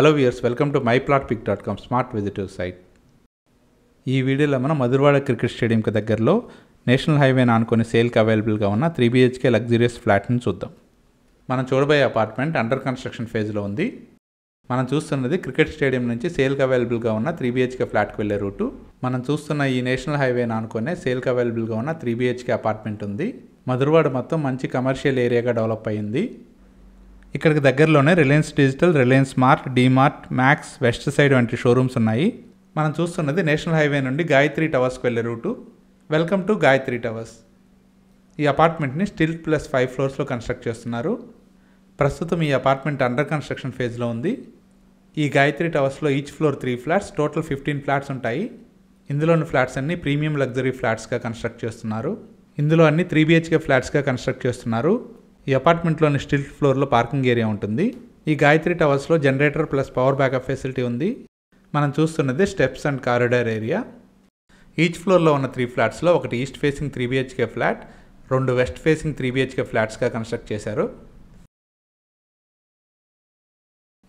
hello viewers welcome to my plot pick dot com smart visitive site ఈ వీడియోలో మనం Madhurawada cricket స్టేడియంకి దగ్గరలో national highway ఆనుకొని సేల్కి అవైలబుల్గా ఉన్న త్రీ బీహెచ్కే లగ్జరియస్ ఫ్లాట్ని చూద్దాం మనం చూడబోయే అపార్ట్మెంట్ అండర్ కన్స్ట్రక్షన్ ఫేజ్లో ఉంది మనం చూస్తున్నది క్రికెట్ స్టేడియం నుంచి సేల్కి అవైలబుల్గా ఉన్న త్రీ బీహెచ్కే ఫ్లాట్కి వెళ్ళే రూటు మనం చూస్తున్న ఈ నేషనల్ హైవే అనుకునే సేల్కి అవైలబుల్గా ఉన్న త్రీ బీహెచ్కే అపార్ట్మెంట్ ఉంది మధురవాడ మొత్తం మంచి కమర్షియల్ ఏరియాగా డెవలప్ అయింది ఇక్కడికి దగ్గరలోనే Reliance digital Reliance mart DMart Max Westside వంటి షోరూమ్స్ ఉన్నాయి మనం చూస్తున్నది నేషనల్ హైవే నుండి గాయత్రి టవర్స్కి వెళ్ళే route welcome to Gayatri towers ఈ అపార్ట్మెంట్ని స్టిల్ ప్లస్ ఫైవ్ ఫ్లోర్స్లో కన్స్ట్రక్ట్ చేస్తున్నారు ప్రస్తుతం ఈ అపార్ట్మెంట్ అండర్ కన్స్ట్రక్షన్ ఫేజ్లో ఉంది ఈ గాయత్రి టవర్స్లో each floor three flats total fifteen flats ఉంటాయి ఇందులోని ఫ్లాట్స్ అన్ని ప్రీమియం లగ్జరీ ఫ్లాట్స్గా కన్స్ట్రక్ట్ చేస్తున్నారు ఇందులో అన్ని త్రీ బిహెచ్కే ఫ్లాట్స్గా కన్స్ట్రక్ట్ చేస్తున్నారు ఈ అపార్ట్మెంట్లోని స్టిల్ ఫ్లోర్లో పార్కింగ్ ఏరియా ఉంటుంది ఈ గాయత్రి టవర్స్లో generator plus power backup facility ఉంది మనం చూస్తున్నది steps and corridor area each ఫ్లోర్లో ఉన్న త్రీ ఫ్లాట్స్లో ఒకటి east facing three BHK flat రెండు వెస్ట్ ఫేసింగ్ త్రీ బిహెచ్కే ఫ్లాట్స్గా కన్స్ట్రక్ట్ చేశారు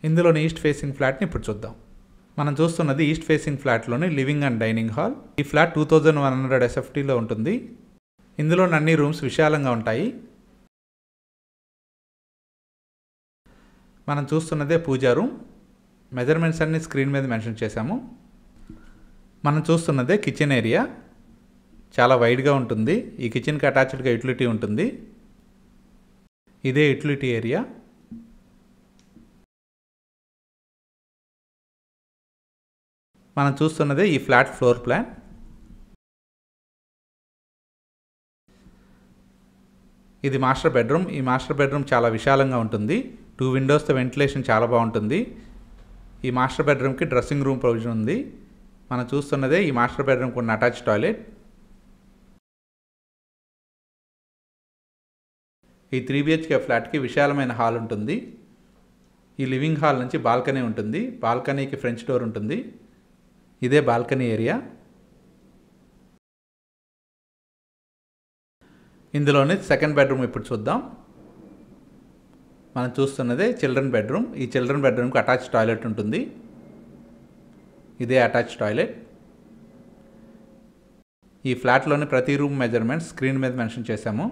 ఇందులోని ఈస్ట్ ఫేసింగ్ ఫ్లాట్ని ఇప్పుడు చూద్దాం మనం చూస్తున్నది ఈస్ట్ ఫేసింగ్ ఫ్లాట్లోని లివింగ్ అండ్ డైనింగ్ హాల్ ఈ flat two thousand one hundred ఎస్ఎఫ్టీలో ఉంటుంది ఇందులోని అన్ని రూమ్స్ విశాలంగా ఉంటాయి మనం చూస్తున్నదే పూజా రూమ్ మెజర్మెంట్స్ అన్ని స్క్రీన్ మీద మెన్షన్ చేశాము మనం చూస్తున్నదే కిచెన్ ఏరియా చాలా వైడ్గా ఉంటుంది ఈ కిచెన్కి అటాచ్డ్గా యుటిలిటీ ఉంటుంది ఇదే యుటిలిటీ ఏరియా మనం చూస్తున్నదే ఈ ఫ్లాట్ ఫ్లోర్ ప్లాన్ ఇది మాస్టర్ బెడ్రూమ్ ఈ మాస్టర్ బెడ్రూమ్ చాలా విశాలంగా ఉంటుంది టూ విండోస్తో వెంటిలేషన్ చాలా బాగుంటుంది ఈ మాస్టర్ బెడ్రూమ్కి డ్రెస్సింగ్ రూమ్ ప్రొవిజన్ ఉంది మనం చూస్తున్నదే ఈ మాస్టర్ బెడ్రూమ్కి ఉన్న అటాచ్ టాయిలెట్ ఈ త్రీ బిహెచ్కే ఫ్లాట్కి విశాలమైన హాల్ ఉంటుంది ఈ లివింగ్ హాల్ నుంచి బాల్కనీ ఉంటుంది బాల్కనీకి ఫ్రెంచ్ డోర్ ఉంటుంది ఇదే బాల్కనీ ఏరియా ఇందులోనే సెకండ్ బెడ్రూమ్ ఇప్పుడు చూద్దాం మనం చూస్తున్నది చిల్డ్రన్ బెడ్రూమ్ ఈ చిల్డ్రన్ బెడ్రూమ్కి అటాచ్ టాయిలెట్ ఉంటుంది ఇదే అటాచ్ టాయిలెట్ ఈ ఫ్లాట్లోని ప్రతి రూమ్ మెజర్మెంట్ స్క్రీన్ మీద మెన్షన్ చేశాము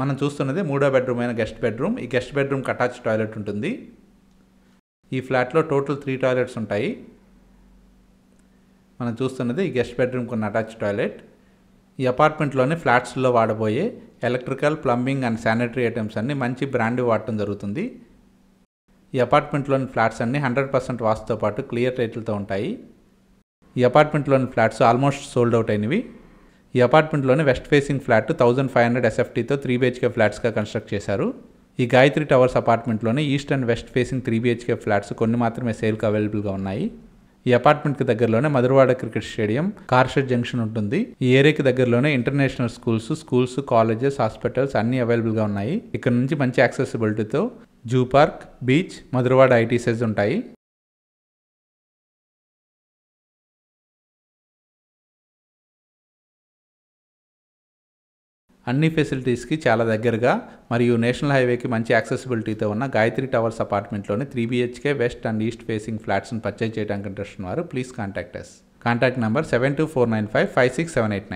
మనం చూస్తున్నది మూడో బెడ్రూమ్ అయిన గెస్ట్ బెడ్రూమ్ ఈ గెస్ట్ బెడ్రూమ్కి అటాచ్ టాయిలెట్ ఉంటుంది ఈ ఫ్లాట్లో టోటల్ త్రీ టాయిలెట్స్ ఉంటాయి మనం చూస్తున్నది ఈ గెస్ట్ బెడ్రూమ్కి ఉన్న అటాచ్ టాయిలెట్ ఈ అపార్ట్మెంట్లోనే ఫ్లాట్స్లో వాడబోయే electrical plumbing and sanitary items అన్ని మంచి బ్రాండ్ వాడటం జరుగుతుంది ఈ అపార్ట్మెంట్లోని ఫ్లాట్స్ అన్ని హండ్రెడ్ పర్సెంట్ వాస్తుతో పాటు క్లియర్ రేట్లతో ఉంటాయి ఈ అపార్ట్మెంట్లోని ఫ్లాట్స్ ఆల్మోస్ట్ సోల్డ్ అవుట్ అయినవి ఈ అపార్ట్మెంట్లోని west facing flat thousand five hundred ఎస్ఎఫ్టీతో త్రీ బీహెచ్కే ఫ్లాట్స్గా కన్స్ట్రక్ట్ చేశారు ఈ గాయత్రి టవర్స్ అపార్ట్మెంట్లోనే east and west facing three BHK flats కొన్ని మాత్రమే సేల్కి అవైలబుల్గా ఉన్నాయి ఈ అపార్ట్మెంట్కి దగ్గరలోనే Madhurawada cricket stadium car shed junction ఉంటుంది ఈ ఏరియాకి దగ్గరలోనే international schools schools colleges hospitals అన్నీ అవైలబుల్గా ఉన్నాయి ఇక్కడ నుంచి మంచి యాక్సెసిబిలిటీతో zoo park beach Madhurawada IT ఉంటాయి అన్ని ఫెసిలిటీస్కి చాలా దగ్గరగా మరియు నేషనల్ హైవేకి మంచి యాక్సెసిబిలిటీతో ఉన్న గాయత్రి టవర్స్ అపార్ట్మెంట్లోని three BHK west and east facing ఫ్లాట్స్ను పర్చేజ్ చేయడానికి ఇంట్రెస్ట్ ఉన్నవారు please contact us contact number seven two four nine five five six seven eight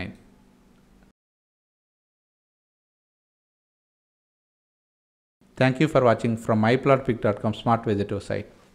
nine